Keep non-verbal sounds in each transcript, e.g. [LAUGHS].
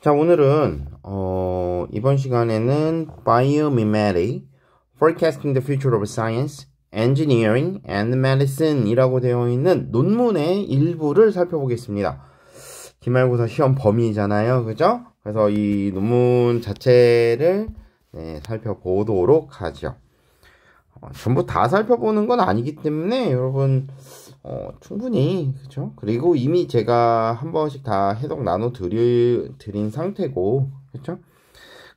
자, 오늘은 어, 이번 시간에는 Biomimetic, Forecasting the Future of Science, Engineering and Medicine이라고 되어 있는 논문의 일부를 살펴보겠습니다. 기말고사 시험 범위잖아요, 그죠? 그래서 이 논문 자체를 네, 살펴보도록 하죠. 어, 전부 다 살펴보는 건 아니기 때문에 여러분 어, 충분히 그렇죠. 그리고 이미 제가 한 번씩 다 해석 나눠 드린 상태고 그렇죠.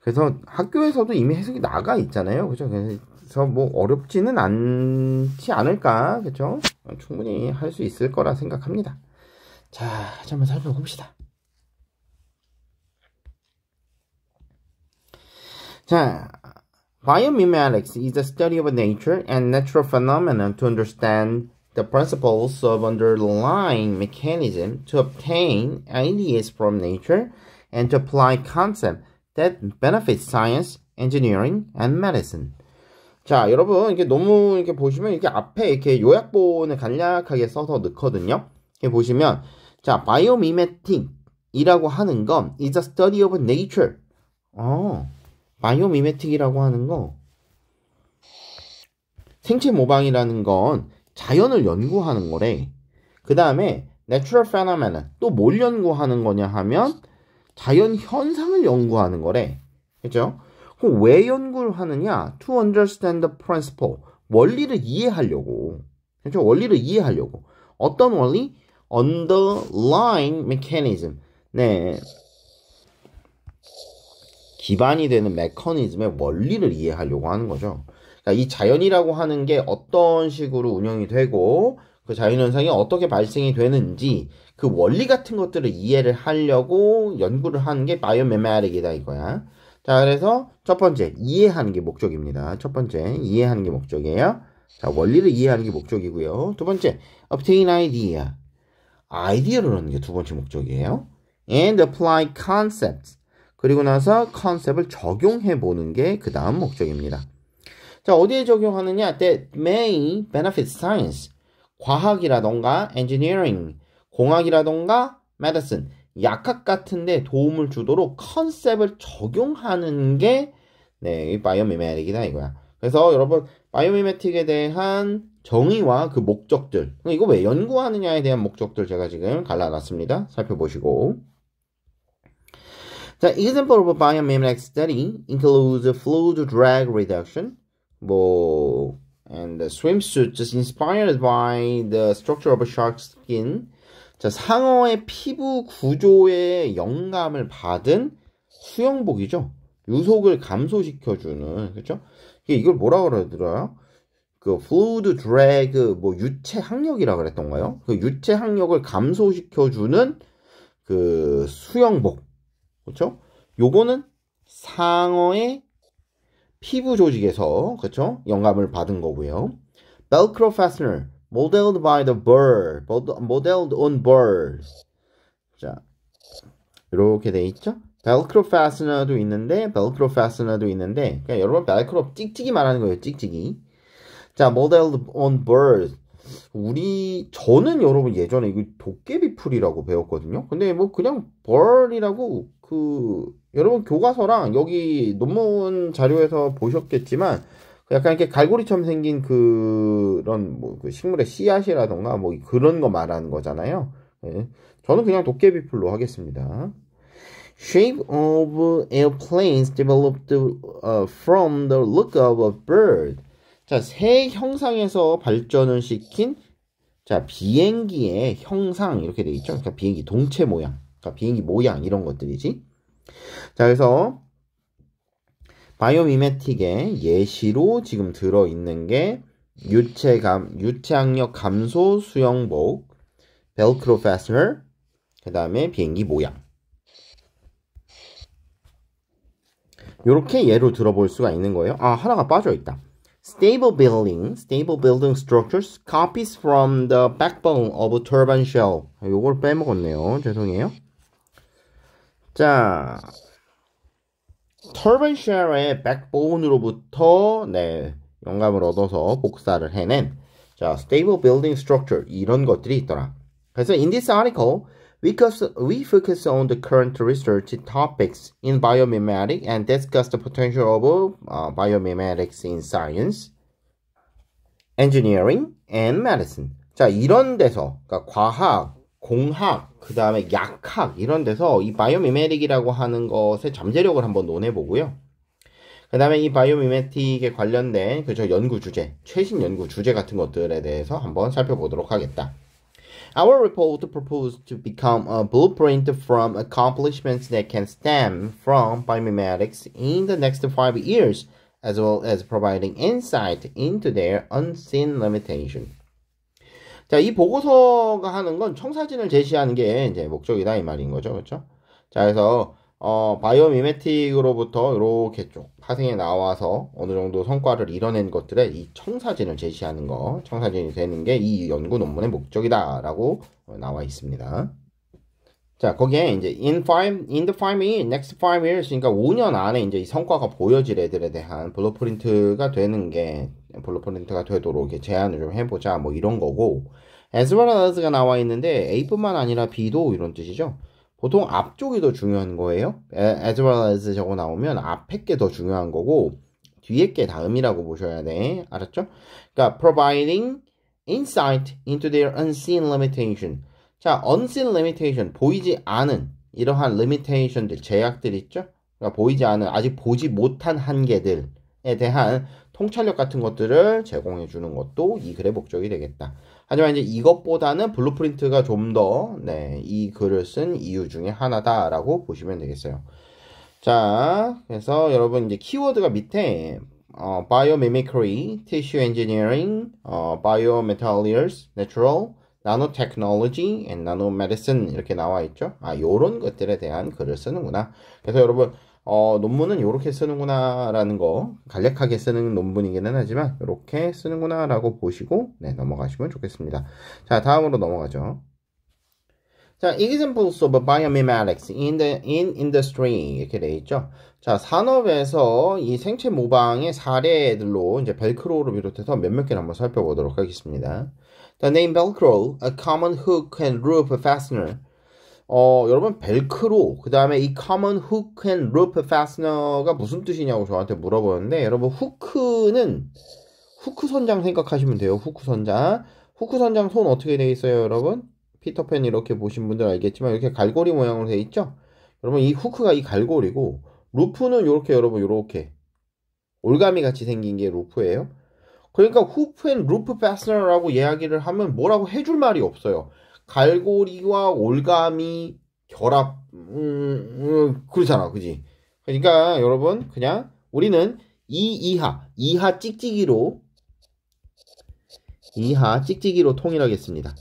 그래서 학교에서도 이미 해석이 나가 있잖아요. 그렇죠. 그래서 뭐 어렵지는 않지 않을까 그렇죠. 충분히 할 수 있을 거라 생각합니다. 자, 한번 살펴봅시다. 자, biomimetics is the study of nature and natural phenomena to understand the principles of underlying mechanism to obtain ideas from nature and to apply concepts that benefit science, engineering, and medicine. 자, 여러분, 이렇게 너무 이렇게 보시면 이렇게 앞에 이렇게 요약본을 간략하게 써서 넣거든요. 이렇게 보시면, 자, b i o m i m e t i c 이라고 하는 건 is a study of nature. 어, b i o m i m e t i c 이라고 하는 거. 생체 모방이라는 건 자연을 연구하는 거래. 그 다음에 natural phenomenon 또 뭘 연구하는 거냐 하면 자연 현상을 연구하는 거래. 그죠? 그럼 왜 연구를 하느냐? To understand the principle. 원리를 이해하려고. 그죠? 원리를 이해하려고. 어떤 원리? underlying mechanism. 네. 기반이 되는 메커니즘의 원리를 이해하려고 하는 거죠. 자, 그러니까 이 자연이라고 하는 게 어떤 식으로 운영이 되고 그 자연현상이 어떻게 발생이 되는지 그 원리 같은 것들을 이해를 하려고 연구를 하는 게 바이오메마릭이다 이거야. 자, 그래서 첫 번째 이해하는 게 목적입니다. 첫 번째 이해하는 게 목적이에요. 자, 원리를 이해하는 게 목적이고요. 두 번째 obtain idea. 아이디어를 얻는 게 두 번째 목적이에요. and apply concepts. 그리고 나서 컨셉을 적용해 보는 게 그 다음 목적입니다. 자, 어디에 적용하느냐? That may benefit science. 과학이라던가 engineering, 공학이라던가 medicine, 약학 같은데 도움을 주도록 컨셉을 적용하는 게 네, 바이오미메틱이다 이거야. 그래서 여러분 바이오미메틱에 대한 정의와 그 목적들 그러니까 이거 왜 연구하느냐에 대한 목적들 제가 지금 갈라놨습니다. 살펴보시고 자, example of a biomimetic study includes fluid drag reduction, 뭐 and swimsuits inspired by the structure of a shark's skin. 자, 상어의 피부 구조에 영감을 받은 수영복이죠. 유속을 감소시켜주는 그렇죠? 이걸 뭐라 그러더라요? 그 fluid drag 뭐 유체 항력이라 그랬던가요? 그 유체 항력을 감소시켜주는 그 수영복 그렇죠? 요거는 상어의 피부 조직에서 그렇죠? 영감을 받은 거고요. Velcro fastener modeled by the bird, modeled on birds. 자, 이렇게 돼 있죠? 벨크로 파스너도 있는데 벨크로 파스너도 있는데 그러니까 여러분 벨크로 찍찍이 말하는 거예요 찍찍이 자 modeled on birds 우리 저는 여러분 예전에 이거 도깨비 풀이라고 배웠거든요 근데 뭐 그냥 bird이라고 그 여러분 교과서랑 여기 논문 자료에서 보셨겠지만 그 약간 이렇게 갈고리처럼 생긴 그런 뭐그 식물의 씨앗이라던가 뭐 그런 거 말하는 거잖아요. 예. 저는 그냥 도깨비풀로 하겠습니다. Shape of airplanes developed uh, from the look of a bird. 자, 새 형상에서 발전을 시킨 자 비행기의 형상 이렇게 돼 있죠. 그러니까 비행기 동체 모양. 그러니까 비행기 모양 이런 것들이지. 자, 그래서 바이오미메틱의 예시로 지금 들어있는 게 유체감, 유체항력 감소 수영복, 벨크로 패스너, 그 다음에 비행기 모양. 이렇게 예로 들어볼 수가 있는 거예요. 아, 하나가 빠져있다. Stable building, stable building structures copies from the backbone of a turbine shell. 이걸 빼먹었네요. 죄송해요. 자, 터번 쉐어의 백본으로부터 네, 영감을 얻어서 복사를 해낸 자, stable building structure 이런 것들이 있더라. 그래서 in this article, because we focus on the current research topics in biomimetics and discuss the potential of uh, biomimetics in science, engineering, and medicine. 자, 이런 데서, 그러니까 과학, 공학, 그 다음에 약학 이런 데서 이 바이오미메틱이라고 하는 것의 잠재력을 한번 논해 보고요. 그 다음에 이 바이오미메틱에 관련된 그저 연구 주제, 최신 연구 주제 같은 것들에 대해서 한번 살펴보도록 하겠다. Our report proposed to become a blueprint from accomplishments that can stem from biomimetics in the next five years, as well as providing insight into their unseen limitation. s 자, 이 보고서가 하는 건 청사진을 제시하는 게 이제 목적이다 이 말인 거죠. 그렇죠? 자, 그래서 어, 바이오미메틱으로부터 이렇게 쭉 파생에 나와서 어느 정도 성과를 이뤄낸 것들에 이 청사진을 제시하는 거, 청사진이 되는 게 이 연구 논문의 목적이다라고 나와 있습니다. 자, 거기에 이제 in five, in the five years, next five years, 그러니까 5년 안에 이제 이 성과가 보여질 애들에 대한 블루프린트가 되는 게 볼루포린트가 되도록 제한을좀 해보자 뭐 이런 거고 에 s w 라다스가 나와 있는데 a뿐만 아니라 b도 이런 뜻이죠. 보통 앞쪽이 더 중요한 거예요. 에 s w 라다스 as 저거 나오면 앞에 게 더 중요한 거고 뒤에 게 다음이라고 보셔야 돼. 알았죠? 그러니까 providing insight into their unseen limitation. 자, unseen limitation 보이지 않은 이러한 limitation들 제약들 있죠? 그러니까 보이지 않은 아직 보지 못한 한계들에 대한 통찰력 같은 것들을 제공해 주는 것도 이 글의 목적이 되겠다. 하지만 이제 이것보다는 블루프린트가 좀더 네, 이 글을 쓴 이유 중에 하나다라고 보시면 되겠어요. 자, 그래서 여러분 이제 키워드가 밑에 어, biomimicry, tissue engineering, 어, biomaterials, natural, nanotechnology and nanomedicine 이렇게 나와 있죠. 아, 요런 것들에 대한 글을 쓰는구나. 그래서 여러분 어, 논문은 이렇게 쓰는구나라는 거 간략하게 쓰는 논문이기는 하지만 이렇게 쓰는구나라고 보시고 네, 넘어가시면 좋겠습니다. 자, 다음으로 넘어가죠. 자, examples of biomimetics in the in industry 이렇게 돼 있죠. 자, 산업에서 이 생체 모방의 사례들로 이제 벨크로를 비롯해서 몇몇 개를 한번 살펴보도록 하겠습니다. The name Velcro, a common hook and loop fastener 어, 여러분 벨크로 그다음에 이 common hook and loop fastener가 무슨 뜻이냐고 저한테 물어보는데 여러분 후크는 후크 선장 생각하시면 돼요. 후크 선장. 후크 선장 손 어떻게 되어 있어요, 여러분? 피터팬 이렇게 보신 분들 알겠지만 이렇게 갈고리 모양으로 되어 있죠? 여러분 이 후크가 이 갈고리고 루프는 이렇게 여러분 이렇게 올가미 같이 생긴 게 루프예요. 그러니까 후크앤 루프 패스너라고 이야기를 하면 뭐라고 해줄 말이 없어요. 갈고리와 올가미 결합 음, 음, 그렇잖아 그지 그러니까 여러분 그냥 우리는 이 이하 이하 찍찍이로 이하 찍찍이로 통일하겠습니다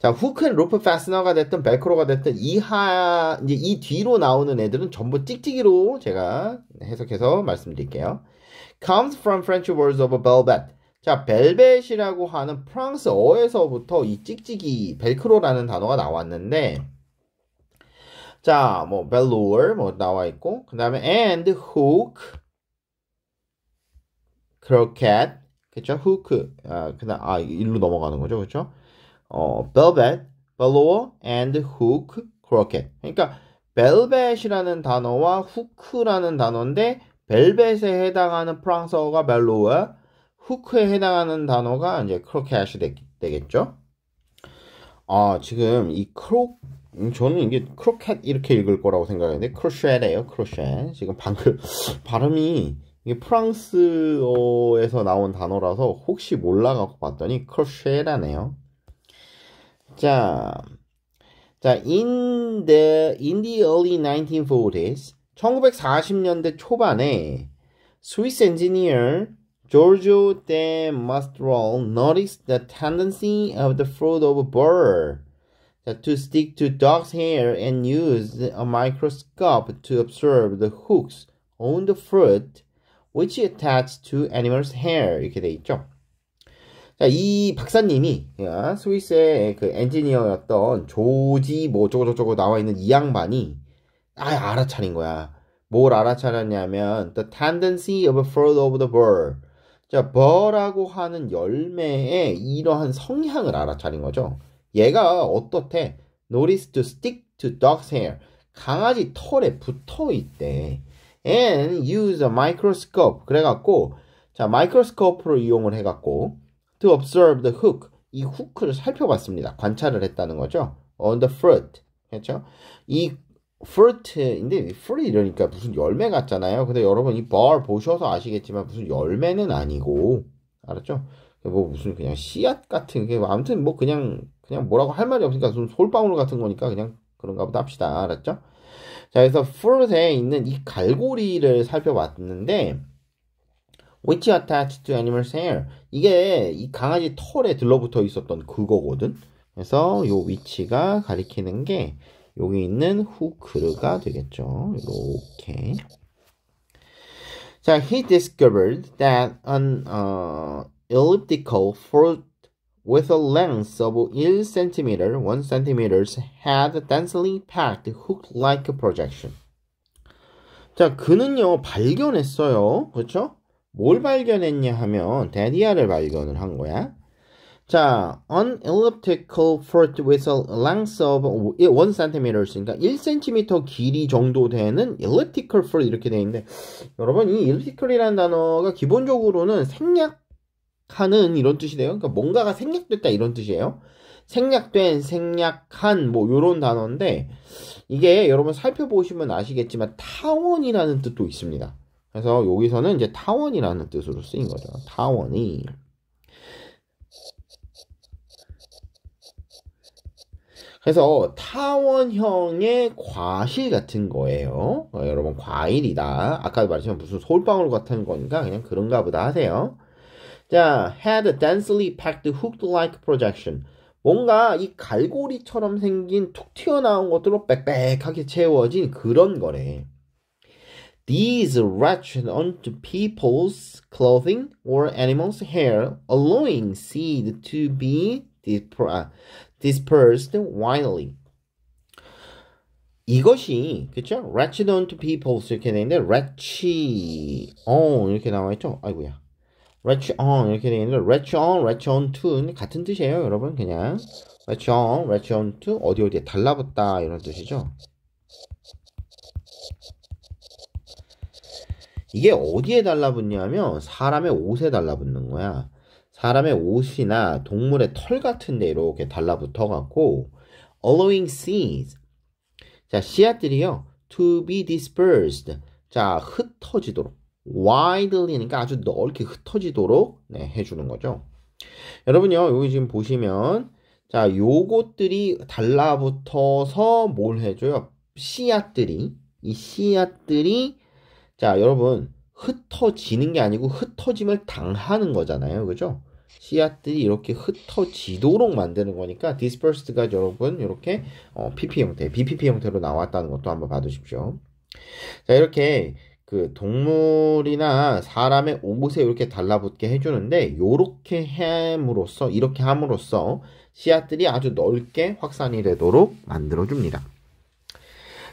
자, 후크앤 프 패스너가 됐든 벨크로가 됐든 이하 이제 이 뒤로 나오는 애들은 전부 찍찍이로 제가 해석해서 말씀드릴게요. comes from French words of a velvet. 자, 벨벳이라고 하는 프랑스어에서부터 이 찍찍이 벨크로라는 단어가 나왔는데 자, 뭐 v e l 뭐 나와 있고 그다음에 and hook 크로켓 그렇죠? hook 아, 그다음 아 일로 넘어가는 거죠. 그쵸죠 어, velvet, velour and hook 크로켓. 그러니까 벨벳이라는 단어와 후크라는 단어인데 벨벳에 해당하는 프랑스어가 벨로어 hook에 해당하는 단어가 이제 크로켓이 되겠죠. 아, 지금 이 크로 저는 이게 크로켓 이렇게 읽을 거라고 생각했는데 크로쉐에요 크로쉐. 지금 방금 [LAUGHS] 발음이 이게 프랑스어에서 나온 단어라서 혹시 몰라 갖고 봤더니 크로쉐라네요. 자. 자, in the in the early 1940s 1940년대 초반에 스위스 엔지니어 Giorgio de Mastral noticed the tendency of the fruit of a burr to stick to dog's hair and used a microscope to observe the hooks on the fruit which attach to animal's hair 이렇게 돼 있죠. 자, 이 박사님이 스위스의 그 엔지니어였던 조지 뭐 저거저거 나와 있는 이 양반이 아 알아차린 거야. 뭘 알아차렸냐면 the tendency of a fruit of the bird 자, 버라고 하는 열매의 이러한 성향을 알아차린 거죠. 얘가 어떻대? Notice to stick to dog's hair. 강아지 털에 붙어 있대. And use a microscope. 그래갖고, 자, 마이크로스코프로 이용을 해갖고, to observe the hook. 이 후크를 살펴봤습니다. 관찰을 했다는 거죠. on the fruit. 그렇죠? 이 fruit인데 fruit 이러니까 무슨 열매 같잖아요. 근데 여러분 이 bar 보셔서 아시겠지만 무슨 열매는 아니고 알았죠? 뭐 무슨 그냥 씨앗 같은 게 아무튼 뭐 그냥 그냥 뭐라고 할 말이 없으니까 무슨 솔방울 같은 거니까 그냥 그런가 보다 합시다. 알았죠? 자, 그래서 fruit에 있는 이 갈고리를 살펴봤는데 which attached to animal's hair 이게 이 강아지 털에 들러붙어 있었던 그거거든. 그래서 요 위치가 가리키는 게 여기 있는 후크르가 되겠죠. 이렇게. 자, he discovered that an uh, elliptical fork with a length of 1cm, 1cm had densely packed hook-like projection. 자, 그는요, 발견했어요. 그렇죠? 뭘 발견했냐 하면 데디아를 발견을 한 거야. 자, an elliptical fourth with a length of 1cm니까 1cm 길이 정도 되는 elliptical f o u r t 이렇게 되어 있는데 여러분 이 elliptical이라는 단어가 기본적으로는 생략하는 이런 뜻이 돼요. 그러니까 뭔가가 생략됐다 이런 뜻이에요. 생략된, 생략한 뭐 요런 단어인데 이게 여러분 살펴보시면 아시겠지만 타원이라는 뜻도 있습니다. 그래서 여기서는 이제 타원이라는 뜻으로 쓰인 거죠. 타원이 그래서 타원형의 과실 같은 거예요. 어, 여러분 과일이다. 아까 말했지만 무슨 솔방울 같은 거니까 그냥 그런가 보다 하세요. 자, had a densely packed hooked-like projection. 뭔가 이 갈고리처럼 생긴 툭 튀어나온 것들로 빽빽하게 채워진 그런 거래. These wretched unto people's clothing or animals' hair, allowing seed to be dispersed widely. 이것이 그쵸? wretched unto peoples 이렇게 되는데 wretched on 이렇게 나와 있죠. 아이고야. wretched on 이렇게 되는데 wretched on, wretched on to 같은 뜻이에요, 여러분. 그냥 wretched on, wretched on to 어디 어디에 달라붙다 이런 뜻이죠. 이게 어디에 달라붙냐면 사람의 옷에 달라붙는 거야. 사람의 옷이나 동물의 털 같은데 이렇게 달라붙어 갖고 allowing seeds 자 씨앗들이요 to be dispersed 자 흩어지도록 widely니까 아주 넓게 흩어지도록 네, 해주는 거죠. 여러분요 여기 지금 보시면 자 요것들이 달라붙어서 뭘 해줘요? 씨앗들이 이 씨앗들이 자 여러분 흩어지는 게 아니고 흩어짐을 당하는 거잖아요, 그죠? 씨앗들이 이렇게 흩어지도록 만드는 거니까 dispersed가 여러분 이렇게 어, PP 형태, BPP 형태로 나왔다는 것도 한번 봐두십시오. 자 이렇게 그 동물이나 사람의 옷에 이렇게 달라붙게 해주는데 이렇게 함으로써 이렇게 함으로써 씨앗들이 아주 넓게 확산이 되도록 만들어줍니다.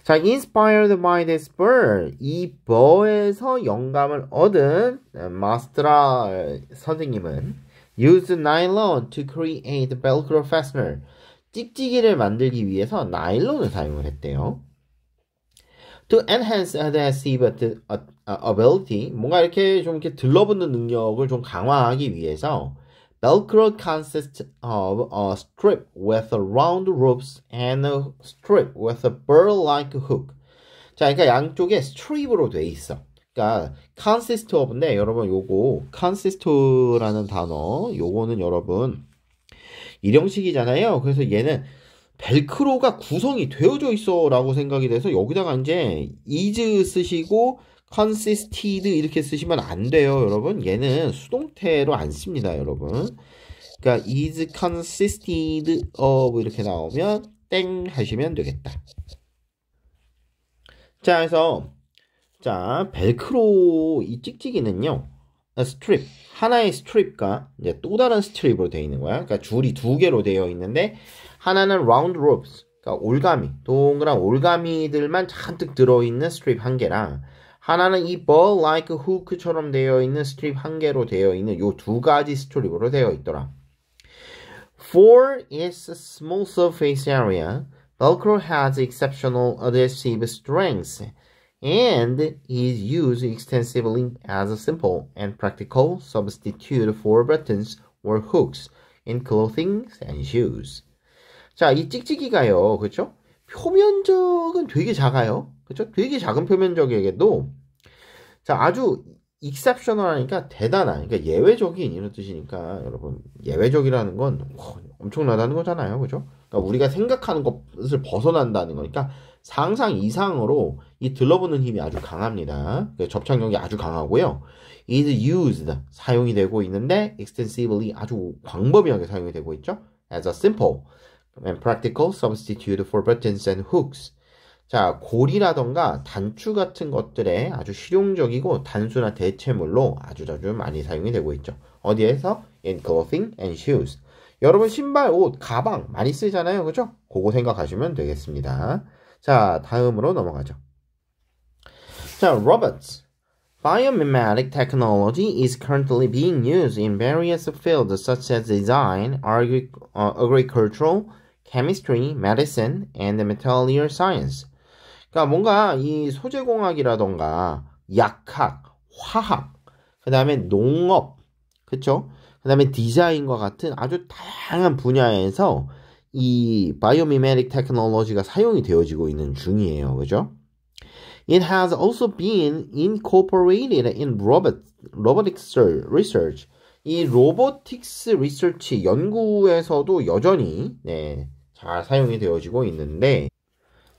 자, inspired by this bird, 이 버에서 영감을 얻은 마스트라 선생님은 Use nylon to create velcro fastener. 찍찍이를 만들기 위해서 나일론을 사용을 했대요. To enhance adhesive ability, 뭔가 이렇게 좀 이렇게 들러붙는 능력을 좀 강화하기 위해서 Velcro consists of a strip with round ropes and a strip with a burr-like hook. 자, 그러니까 양쪽에 스트립으로 돼 있어. 그러니까 consist of인데 여러분 요거 consist라는 단어 요거는 여러분 일형식이잖아요. 그래서 얘는 벨크로가 구성이 되어져 있어라고 생각이 돼서 여기다가 이제 is 쓰시고 consisted 이렇게 쓰시면 안 돼요, 여러분. 얘는 수동태로 안 씁니다, 여러분. 그러니까 is consisted of 이렇게 나오면 땡 하시면 되겠다. 자, 그래서 자, 벨크로 이 찍찍이는요. 아, 스트립 하나의 스트립과 이제 또 다른 스트립으로 되어 있는 거야. 그러니까 줄이 두 개로 되어 있는데 하나는 라운드 로 롭스, 그러니까 올가미, 동그란 올가미들만 잔뜩 들어 있는 스트립 한 개랑 하나는 이 ball like hook처럼 되어 있는 스트립 한 개로 되어 있는 요 두 가지 스트립으로 되어 있더라. For its small surface area, Velcro has exceptional adhesive strength. and is used extensively as a simple and practical substitute for buttons or hooks in clothing and shoes. 자, 이 찍찍이가요. 그렇죠? 표면적은 되게 작아요. 그렇죠? 되게 작은 표면적에게도 자, 아주 익셉셔널하니까 대단한, 그러니까 예외적인 이런 뜻이니까 여러분 예외적이라는 건 어, 엄청나다는 거잖아요, 그죠? 그러니까 우리가 생각하는 것을 벗어난다는 거니까 상상 이상으로 이 들러붙는 힘이 아주 강합니다. 그 접착력이 아주 강하고요. is used 사용이 되고 있는데 extensively 아주 광범위하게 사용이 되고 있죠. as a simple and practical substitute for buttons and hooks 자, 골이라던가 단추 같은 것들에 아주 실용적이고 단순한 대체물로 아주 자주 많이 사용이 되고 있죠. 어디에서? in clothing and shoes. 여러분 신발, 옷, 가방 많이 쓰잖아요. 그죠? 그거 생각하시면 되겠습니다. 자, 다음으로 넘어가죠. 자, robots. Biomimetic technology is currently being used in various fields such as design, agric u l t u r a l chemistry, medicine, and t e material science. 그러니까 뭔가 이 소재공학이라던가 약학, 화학, 그 다음에 농업, 그쵸? 그 다음에 디자인과 같은 아주 다양한 분야에서 이 바이오미메릭 테크놀로지가 사용이 되어지고 있는 중이에요. 그죠? It has also been incorporated in robot, robotics research. 이 로보틱스 리서치 연구에서도 여전히 네, 잘 사용이 되어지고 있는데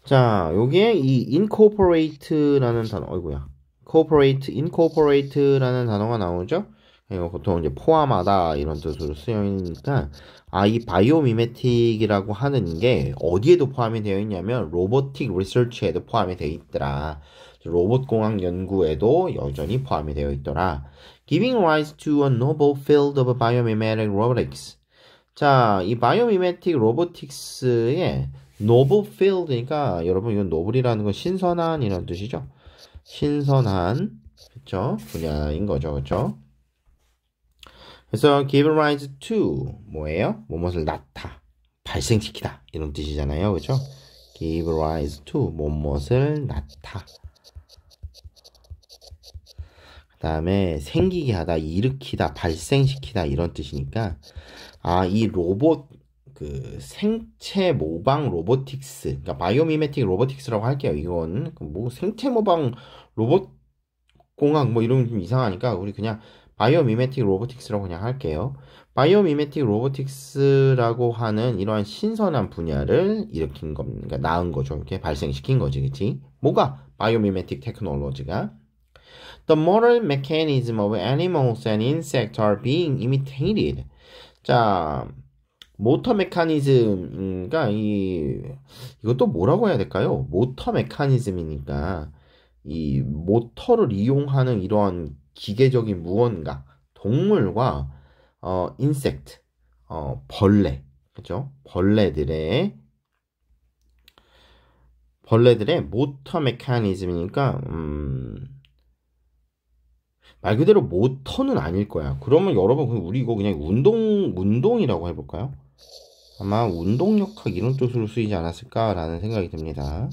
자, 여기에 이 incorporate라는 단어, 어이구야. corporate, incorporate라는 단어가 나오죠? 이거 예, 보통 이제 포함하다 이런 뜻으로 쓰여있으니까, 아, 이 바이오미메틱이라고 하는 게 어디에도 포함이 되어 있냐면, 로보틱 리서치에도 포함이 되어 있더라. 로봇공학 연구에도 여전히 포함이 되어 있더라. giving rise to a n o b l e field of biomimetic robotics. 자, 이 바이오미메틱 로보틱스에 노블 필드니까 여러분 이건 노블이라는 건 신선한 이런 뜻이죠. 신선한 그쵸 분야인 거죠. 그쵸 그래서 give rise to 뭐예요? 무엇을 낳다, 발생시키다 이런 뜻이잖아요. 그죠? give rise to 무엇을 낳다. 그다음에 생기게 하다, 일으키다, 발생시키다 이런 뜻이니까 아, 이 로봇 그 생체 모방 로보틱스, 그러니까 바이오미메틱 로보틱스라고 할게요. 이건 그 뭐 생체 모방 로봇 공학 뭐 이런 좀 이상하니까 우리 그냥 바이오미메틱 로보틱스라고 그냥 할게요. 바이오미메틱 로보틱스라고 하는 이러한 신선한 분야를 일으킨 겁니다. 그러니까 나은 거죠. 이렇게 발생시킨 거지, 그치? 뭐가 바이오미메틱 테크놀로지가? The moral mechanism of animals and insects are being imitated. 자, 모터 메커니즘, 그니까 이, 이것도 뭐라고 해야 될까요? 모터 메커니즘이니까 이 모터를 이용하는 이러한 기계적인 무언가, 동물과 어, 인섹트, 어, 벌레, 그죠? 벌레들의 벌레들의 모터 메커니즘이니까 음, 말 그대로 모터는 아닐 거야. 그러면 여러분 우리 이거 그냥 운동 운동이라고 해볼까요? 아마 운동역학 이런 뜻으로 쓰이지 않았을까라는 생각이 듭니다.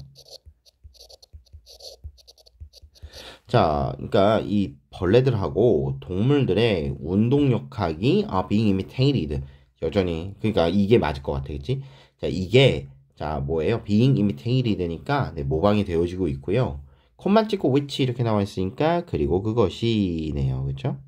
자, 그러니까 이 벌레들하고 동물들의 운동역학이 아, being imitated 여전히 그러니까 이게 맞을 것 같아, 그렇지? 자, 이게 자 뭐예요? being imitated니까 네, 모방이 되어지고 있고요. 콤만 찍고 which 이렇게 나와 있으니까 그리고 그것이네요, 그렇죠?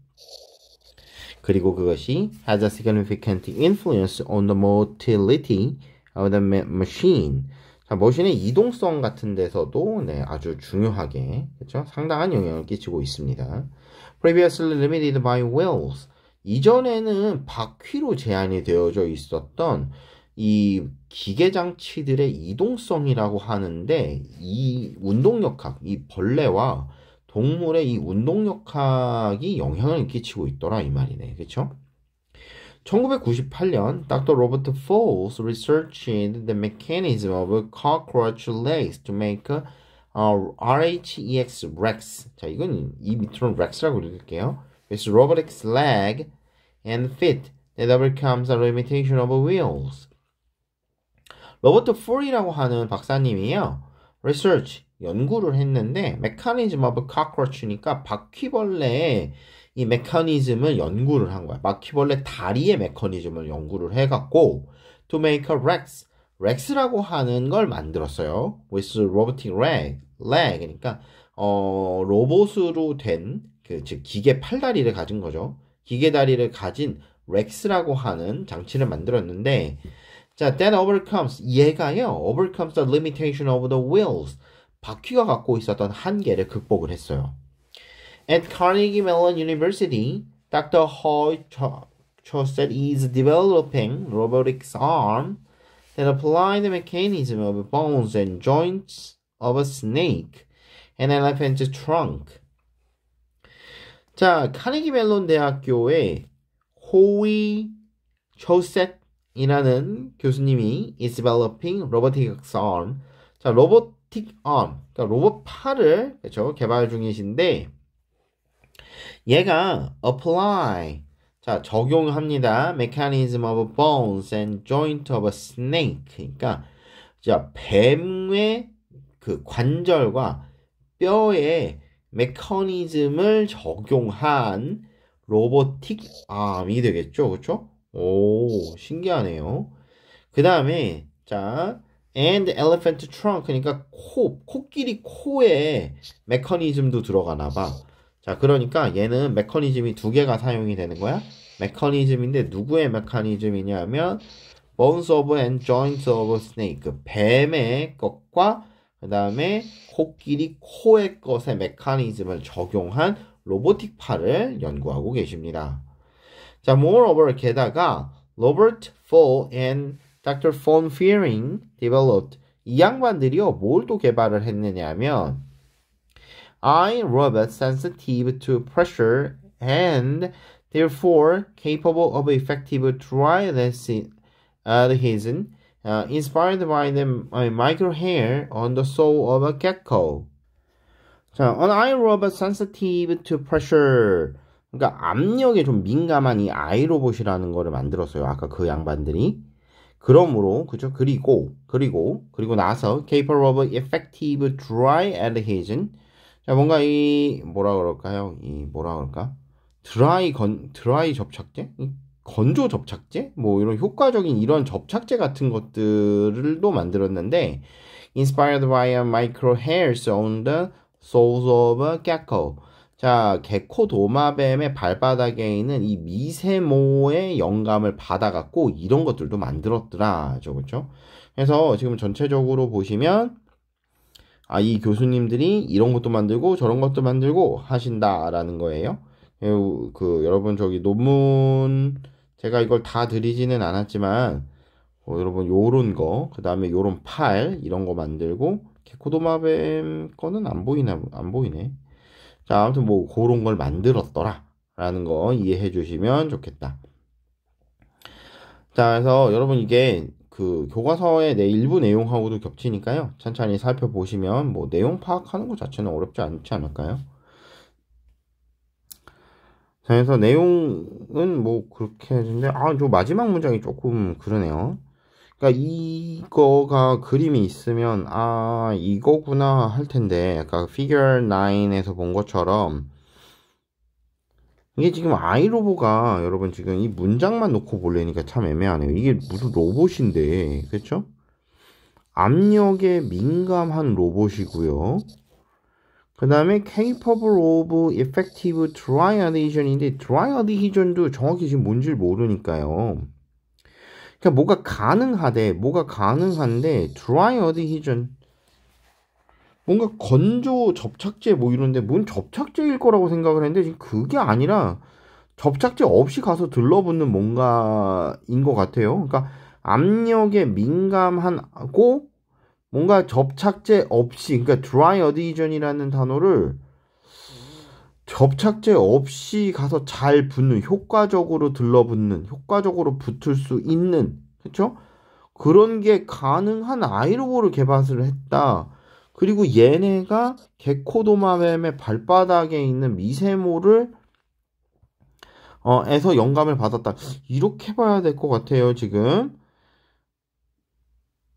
그리고 그것이 has a significant influence on the motility of the machine. 자, 머신의 이동성 같은 데서도 네, 아주 중요하게 그렇죠? 상당한 영향을 끼치고 있습니다. Previously limited by wheels. 이전에는 바퀴로 제한이 되어져 있었던 이 기계 장치들의 이동성이라고 하는데 이 운동역학, 이 벌레와 동물의 이 운동역학이 영향을 끼치고 있더라 이 말이네. 그렇죠? 1998년 닥터 로버트 포스 researched the mechanism of cockroach legs to make a RHEX rex. 자, 이건 이 밑으로는 rex라고 읽을게요. It's robotic leg and fit that overcomes a limitation of wheels. 로버트 폴이라고 하는 박사님이요. research 연구를 했는데 mechanism of cockroach니까 바퀴벌레의 이 메커니즘을 연구를 한 거야. 바퀴벌레 다리의 메커니즘을 연구를 해갖고 to make a rex 렉스라고 하는 걸 만들었어요. with robotic leg, leg 그러니까 어 로봇으로 된 그 즉 기계 팔다리를 가진 거죠. 기계 다리를 가진 렉스라고 하는 장치를 만들었는데 자, that overcomes 얘가요. overcomes the limitation of the wheels. 바퀴가 갖고 있었던 한계를 극복을 했어요. At Carnegie Mellon University, Dr. Hoy Choset is developing robotics arm that apply the mechanism of bones and joints of a snake and elephant's trunk. 자, 카네기 멜론 대학교의 호이 초셋 이라는 교수님이 is developing robotic arm. 자, robotic arm. 그러니까 로봇 팔을 그렇죠? 개발 중이신데 얘가 apply 자, 적용합니다. mechanism of bones and joint of a snake. 그러니까 자, 뱀의 그 관절과 뼈의 메커니즘을 적용한 로보틱 암이 되겠죠. 그렇죠? 오, 신기하네요. 그 다음에, 자, and elephant trunk. 그러니까 코, 코끼리 코에 메커니즘도 들어가나 봐. 자, 그러니까 얘는 메커니즘이 두 개가 사용이 되는 거야. 메커니즘인데 누구의 메커니즘이냐면 bones of and joints of snake. 그 뱀의 것과 그 다음에 코끼리 코의 것의 메커니즘을 적용한 로보틱 팔을 연구하고 계십니다. 자, moreover 게다가 Robert 포 and Dr. Von Fearing developed 이 양반들이요 뭘 또 개발을 했느냐면 I Robert, sensitive to pressure and therefore capable of effective triadhesion uh, uh, inspired by the uh, micro hair on the sole of a gecko. 자, an eye robot sensitive to pressure 그러니까 압력에 좀 민감한 이 아이로봇이라는 거를 만들었어요. 아까 그 양반들이. 그러므로 그죠? 그리고 그리고 그리고 나서 capable of effective dry adhesion 자 뭔가 이 뭐라 그럴까요? 이 뭐라 그럴까? 드라이 건 드라이 접착제? 건조 접착제? 뭐 이런 효과적인 이런 접착제 같은 것들을도 만들었는데 inspired by a micro hairs on the soles of a gecko 자, 개코 도마뱀의 발바닥에 있는 이 미세모의 영감을 받아갖고 이런 것들도 만들었더라. 그죠 그래서 지금 전체적으로 보시면 아, 이 교수님들이 이런 것도 만들고 저런 것도 만들고 하신다라는 거예요. 예, 그 여러분 저기 논문 제가 이걸 다 드리지는 않았지만 어, 여러분 요런 거, 그다음에 요런 팔 이런 거 만들고 개코도마뱀 거는 안 보이나 안 보이네. 자, 아무튼 뭐 그런 걸 만들었더라. 라는 거 이해해 주시면 좋겠다. 자, 그래서 여러분 이게 그 교과서의 내 일부 내용하고도 겹치니까요. 천천히 살펴보시면 뭐 내용 파악하는 것 자체는 어렵지 않지 않을까요? 자, 그래서 내용은 뭐 그렇게 했는데, 아, 저 마지막 문장이 조금 그러네요. 그러니까 이거가 그림이 있으면 아 이거구나 할 텐데 아까 figure 9에서 본 것처럼 이게 지금 아이로보가 여러분 지금 이 문장만 놓고 보려니까 참 애매하네요. 이게 무슨 로봇인데 그렇죠? 압력에 민감한 로봇이고요. 그 다음에 capable of effective dry adhesion인데 dry adhesion도 정확히 지금 뭔지 모르니까요. 그러니까 뭐가 가능하대, 뭐가 가능한데 드라이어디 히전 뭔가 건조 접착제 뭐 이런데 뭔 접착제일 거라고 생각을 했는데 지금 그게 아니라 접착제 없이 가서 들러붙는 뭔가인 것 같아요. 그러니까 압력에 민감한고 뭔가 접착제 없이 그러니까 드라이 어디전이라는 단어를 접착제 없이 가서 잘 붙는 효과적으로 들러붙는 효과적으로 붙을 수 있는 그렇죠? 그런 게 가능한 아이로보를 개발을 했다. 그리고 얘네가 개코도마뱀의 발바닥에 있는 미세모를 어, 에서 영감을 받았다. 이렇게 봐야 될 것 같아요, 지금.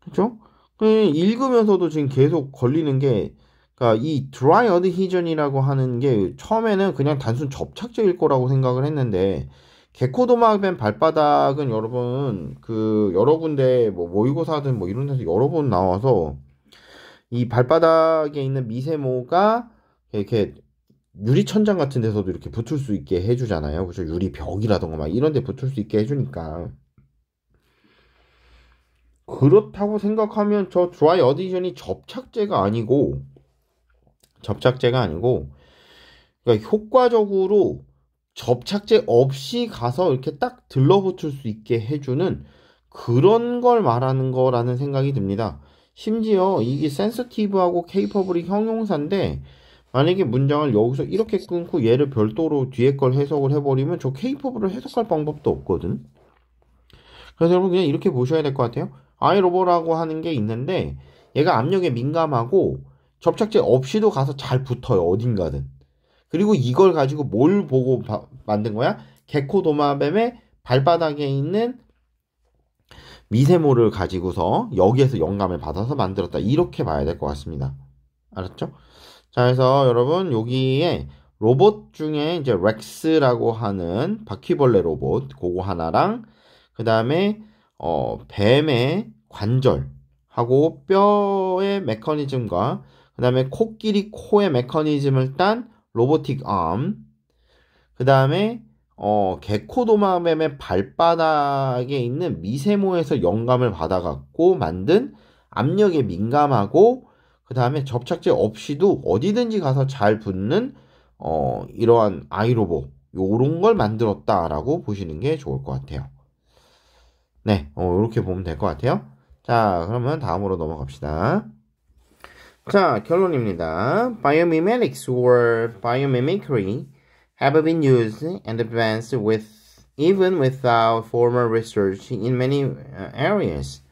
그렇죠? 읽으면서도 지금 계속 걸리는 게 그러니까 이 드라이어드 히전이라고 하는 게 처음에는 그냥 단순 접착제일 거라고 생각을 했는데 개코도마뱀 발바닥은 여러분 그 여러 군데 뭐 모의고사든 뭐 이런 데서 여러 번 나와서 이 발바닥에 있는 미세모가 이렇게 유리 천장 같은 데서도 이렇게 붙을 수 있게 해주잖아요. 그죠? 유리 벽이라던가 막 이런 데 붙을 수 있게 해주니까. 그렇다고 생각하면 저 드라이 어디션이 접착제가 아니고 접착제가 아니고 그러니까 효과적으로 접착제 없이 가서 이렇게 딱 들러붙을 수 있게 해주는 그런 걸 말하는 거라는 생각이 듭니다. 심지어 이게 센서티브하고 케이퍼블이 형용사인데 만약에 문장을 여기서 이렇게 끊고 얘를 별도로 뒤에 걸 해석을 해버리면 저 케이퍼블을 해석할 방법도 없거든. 그래서 여러분 그냥 이렇게 보셔야 될 것 같아요. 아이로버라고 하는 게 있는데 얘가 압력에 민감하고 접착제 없이도 가서 잘 붙어요. 어딘가든. 그리고 이걸 가지고 뭘 보고 바, 만든 거야? 개코 도마뱀의 발바닥에 있는 미세모를 가지고서 여기에서 영감을 받아서 만들었다. 이렇게 봐야 될 것 같습니다. 알았죠? 자, 그래서 여러분 여기에 로봇 중에 이제 렉스라고 하는 바퀴벌레 로봇 그거 하나랑 그 다음에 어, 뱀의 관절하고 뼈의 메커니즘과 그 다음에 코끼리 코의 메커니즘을 딴 로보틱 암. 그 다음에 어, 개코 도마뱀의 발바닥에 있는 미세모에서 영감을 받아갖고 만든 압력에 민감하고 그 다음에 접착제 없이도 어디든지 가서 잘 붙는 어, 이러한 아이로보 요런 걸 만들었다라고 보시는 게 좋을 것 같아요. 네, 어, 이렇게 보면 될 것 같아요. 자, 그러면 다음으로 넘어갑시다. 자, 결론입니다. Biomimetics or biomimicry have been used and advanced with even without formal research in many uh, areas.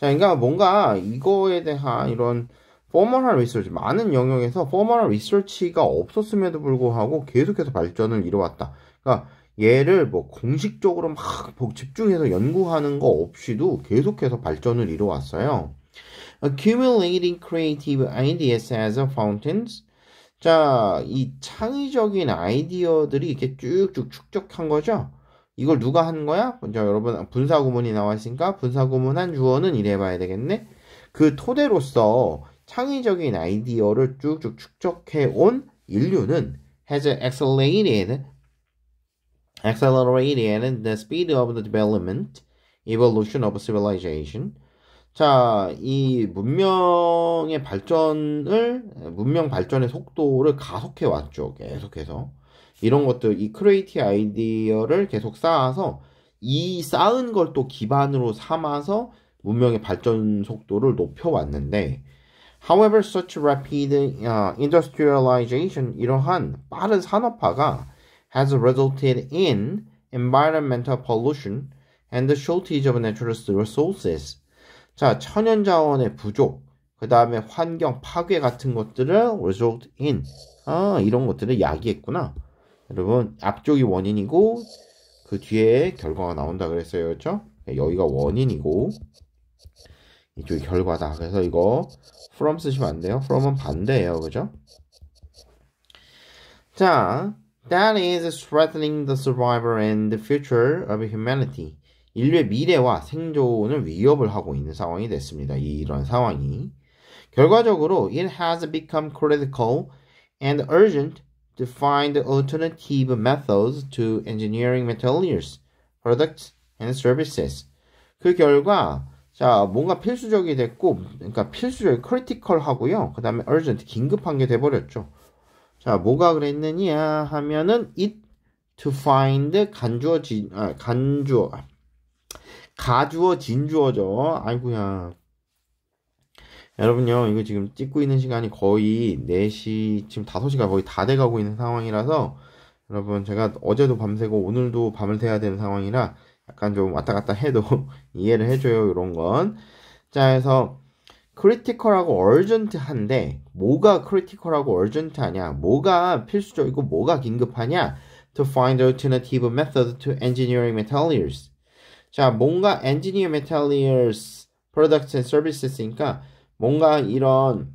자, 그러니까 뭔가 이거에 대한 이런 포멀한 리서치, 많은 영역에서 포멀한 리서치가 없었음에도 불구하고 계속해서 발전을 이뤄왔다. 그러니까 얘를 뭐 공식적으로 막 뭐 집중해서 연구하는 거 없이도 계속해서 발전을 이뤄왔어요. accumulating creative ideas as a fountains. 자, 이 창의적인 아이디어들이 이렇게 쭉쭉 축적한 거죠. 이걸 누가 한 거야? 먼저 여러분 분사구문이 나와 있으니까 분사구문한 주어는 이래 봐야 되겠네. 그 토대로서 창의적인 아이디어를 쭉쭉 축적해 온 인류는 has accelerated accelerated the speed of the development evolution of civilization 자, 이 문명의 발전을, 문명 발전의 속도를 가속해 왔죠. 계속해서. 이런 것들, 이 크레이티 아이디어를 계속 쌓아서 이 쌓은 걸 또 기반으로 삼아서 문명의 발전 속도를 높여왔는데, however, such rapid industrialization, 이러한 빠른 산업화가 has resulted in environmental pollution and the shortage of natural resources. 자, 천연 자원의 부족, 그 다음에 환경 파괴 같은 것들을 result in 아, 이런 것들을 야기했구나. 여러분, 앞쪽이 원인이고 그 뒤에 결과가 나온다 그랬어요. 그렇죠? 네, 여기가 원인이고 이쪽이 결과다. 그래서 이거 from 쓰시면 안 돼요. from은 반대예요. 그죠? 자, that is threatening the survivor and the future of humanity. 인류의 미래와 생존을 위협을 하고 있는 상황이 됐습니다. 이런 상황이. 결과적으로 it has become critical and urgent to find alternative methods to engineering materials, products and services. 그 결과 자, 뭔가 필수적이 됐고, 그러니까 필수적이 크리티컬하고요. 그 다음에 urgent, 긴급한 게 돼버렸죠. 자, 뭐가 그랬느냐 하면은 it to find 간주어지, 아, 간주어, 가주어 진주어죠. 아이구야 여러분요, 이거 지금 찍고 있는 시간이 거의 4시, 지금 5시가 거의 다 돼가고 있는 상황이라서, 여러분, 제가 어제도 밤새고 오늘도 밤을 새야 되는 상황이라, 약간 좀 왔다 갔다 해도 [LAUGHS] 이해를 해줘요, 이런 건. 자, 해서, 크리티컬하고 얼전트한데, 뭐가 크리티컬하고 얼전트하냐, 뭐가 필수적이고 뭐가 긴급하냐, to find alternative methods to engineering materials. 자, 뭔가 engineer materials, products and services니까 뭔가 이런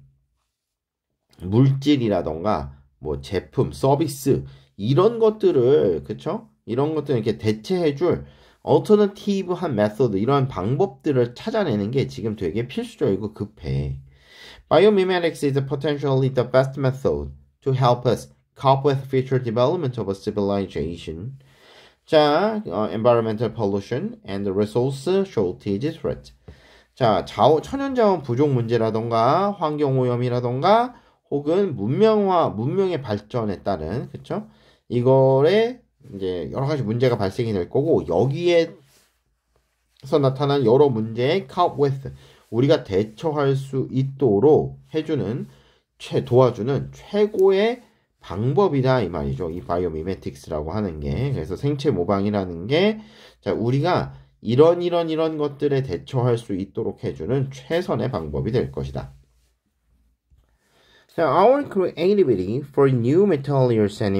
물질이라던가 뭐 제품, 서비스 이런 것들을 그쵸? 이런 것들을 이렇게 대체해 줄 alternative한 메소드 이러한 방법들을 찾아내는 게 지금 되게 필수적이고 급해. Biomimetics is potentially the best method to help us cope with future development of a civilization. 자, 어, environmental pollution and resource shortage threat. 자, 자원, 천연자원 부족 문제라던가 환경오염이라던가 혹은 문명화, 문명의 발전에 따른, 그쵸? 이거에 이제 여러 가지 문제가 발생이 될 거고, 여기에서 나타난 여러 문제에 cope with, 우리가 대처할 수 있도록 해주는, 최, 도와주는 최고의 방법이다 이 말이죠. 이 바이오미메틱스라고 하는 게 그래서 생체 모방이라는 게 자, 우리가 이런 이런 이런 것들에 대처할 수 있도록 해주는 최선의 방법이 될 것이다. So our creativity for new materials and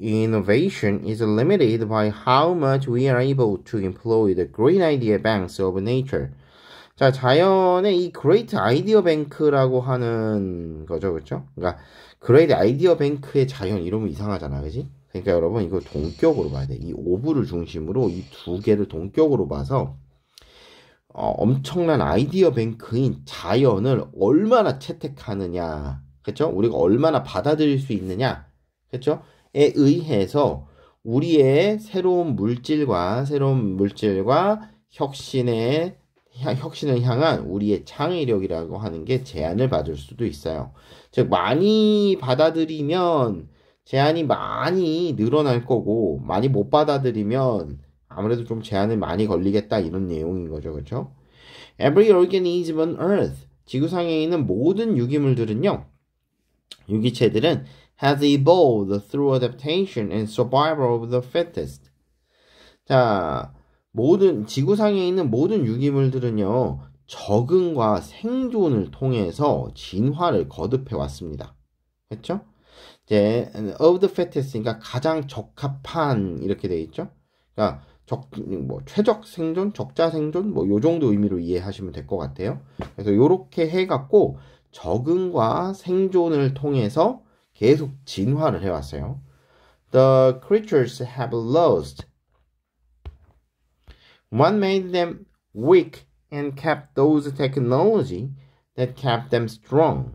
innovation is limited by how much we are able to employ the great idea banks of nature. 자, 자연의 이 great idea bank라고 하는 거죠, 그렇죠? 그러니까 그레이드 아이디어 뱅크의 자연 이러면 이상하잖아, 그지? 그러니까 여러분 이거 동격으로 봐야 돼. 이 오브를 중심으로 이 두 개를 동격으로 봐서 어, 엄청난 아이디어 뱅크인 자연을 얼마나 채택하느냐, 그렇죠? 우리가 얼마나 받아들일 수 있느냐, 그렇죠? 에 의해서 우리의 새로운 물질과 새로운 물질과 혁신의 혁신을 향한 우리의 창의력이라고 하는 게 제한을 받을 수도 있어요. 즉 많이 받아들이면 제한이 많이 늘어날 거고 많이 못 받아들이면 아무래도 좀 제한을 많이 걸리겠다 이런 내용인 거죠. 그렇죠? Every organism on earth 지구상에 있는 모든 유기물들은요. 유기체들은 has evolved through adaptation and survival of the fittest. 자, 모든 지구상에 있는 모든 유기물들은요. 적응과 생존을 통해서 진화를 거듭해 왔습니다. 그렇죠? 이제 of the fattest니까 그러니까 가장 적합한 이렇게 돼 있죠. 그러니까 적, 뭐 최적 생존, 적자 생존 뭐요 정도 의미로 이해하시면 될 것 같아요. 그래서 요렇게 해갖고 적응과 생존을 통해서 계속 진화를 해왔어요. The creatures have lost. w h a made them weak and kept those technology that kept them strong.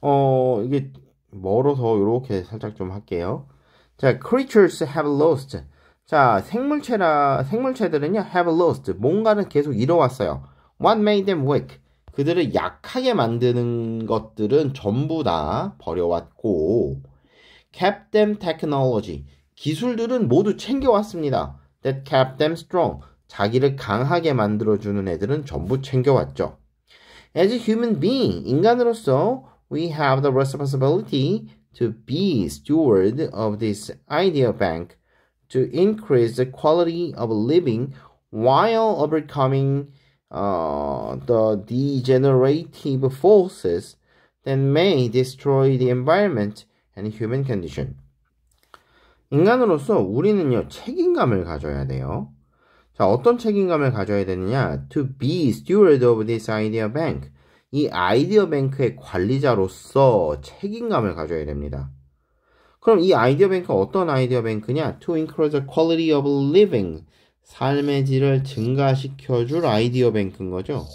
어, 이게 멀어서 이렇게 살짝 좀 할게요. 자, creatures have lost. 자, 생물체라 생물체들은요 have lost 뭔가는 계속 잃어왔어요. What made them weak? 그들을 약하게 만드는 것들은 전부 다 버려왔고 kept them technology 기술들은 모두 챙겨왔습니다. That kept them strong 자기를 강하게 만들어주는 애들은 전부 챙겨왔죠. As a human being, 인간으로서 we have the responsibility to be steward of this idea bank to increase the quality of living while overcoming uh, the degenerative forces that may destroy the environment and human condition. 인간으로서 우리는요 책임감을 가져야 돼요. 자, 어떤 책임감을 가져야 되느냐? To be steward of this idea bank. 이 아이디어 뱅크의 관리자로서 책임감을 가져야 됩니다. 그럼 이 아이디어 뱅크 어떤 아이디어 뱅크냐? To increase the quality of living. 삶의 질을 증가시켜줄 아이디어 뱅크인 거죠.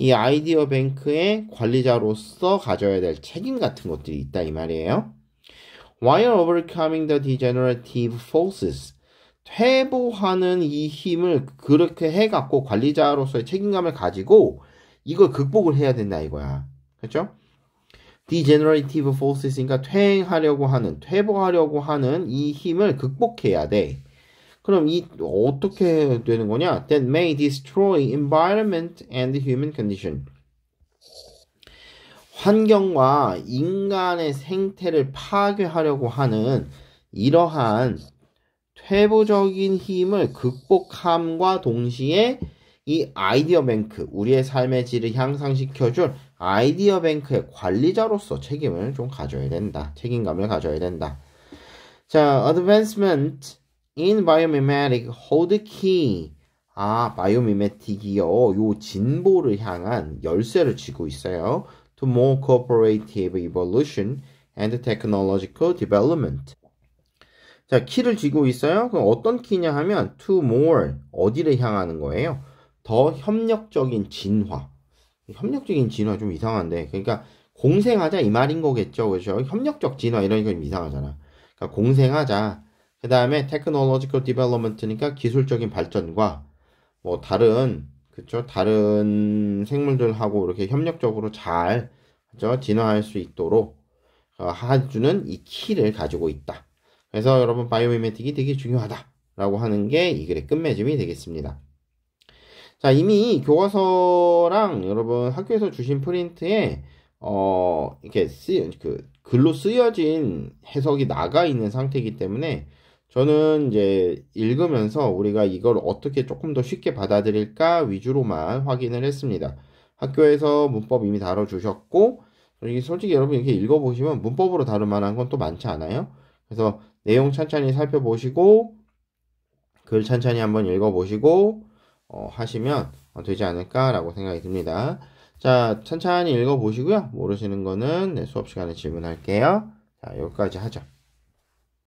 이 아이디어 뱅크의 관리자로서 가져야 될 책임 같은 것들이 있다 이 말이에요. While overcoming the degenerative forces. 퇴보하는 이 힘을 그렇게 해갖고 관리자로서의 책임감을 가지고 이걸 극복을 해야 된다 이거야. 그렇죠? degenerative forces니까 퇴행하려고 하는, 퇴보하려고 하는 이 힘을 극복해야 돼. 그럼 이 어떻게 되는 거냐? That may destroy environment and human condition. 환경과 인간의 생태를 파괴하려고 하는 이러한 회부적인 힘을 극복함과 동시에 이 아이디어 뱅크, 우리의 삶의 질을 향상시켜줄 아이디어 뱅크의 관리자로서 책임을 좀 가져야 된다. 책임감을 가져야 된다. 자, advancement in biomimetic hold key. 아, 바이오미메틱이요. 요 진보를 향한 열쇠를 쥐고 있어요. To more cooperative evolution and technological development. 자, 키를 쥐고 있어요? 그럼 어떤 키냐 하면 to more 어디를 향하는 거예요? 더 협력적인 진화. 협력적인 진화 좀 이상한데. 그러니까 공생하자 이 말인 거겠죠. 그렇죠? 협력적 진화 이런 건 이상하잖아. 그러니까 공생하자. 그다음에 technological development니까 기술적인 발전과 뭐 다른 그렇 다른 생물들하고 이렇게 협력적으로 잘 그렇죠? 진화할 수 있도록 어, 해주는 이 키를 가지고 있다. 그래서 여러분 바이오미메틱이 되게 중요하다라고 하는 게 이 글의 끝맺음이 되겠습니다. 자 이미 교과서랑 여러분 학교에서 주신 프린트에 어 이렇게 쓰, 그 글로 쓰여진 해석이 나가 있는 상태이기 때문에 저는 이제 읽으면서 우리가 이걸 어떻게 조금 더 쉽게 받아들일까 위주로만 확인을 했습니다. 학교에서 문법 이미 다뤄주셨고 솔직히 여러분 이렇게 읽어보시면 문법으로 다룰 만한 건 또 많지 않아요. 그래서 내용 천천히 살펴보시고 글 천천히 한번 읽어보시고 어, 하시면 어, 되지 않을까라고 생각이 듭니다. 자, 천천히 읽어보시고요. 모르시는 거는 네, 수업 시간에 질문할게요. 자, 여기까지 하죠.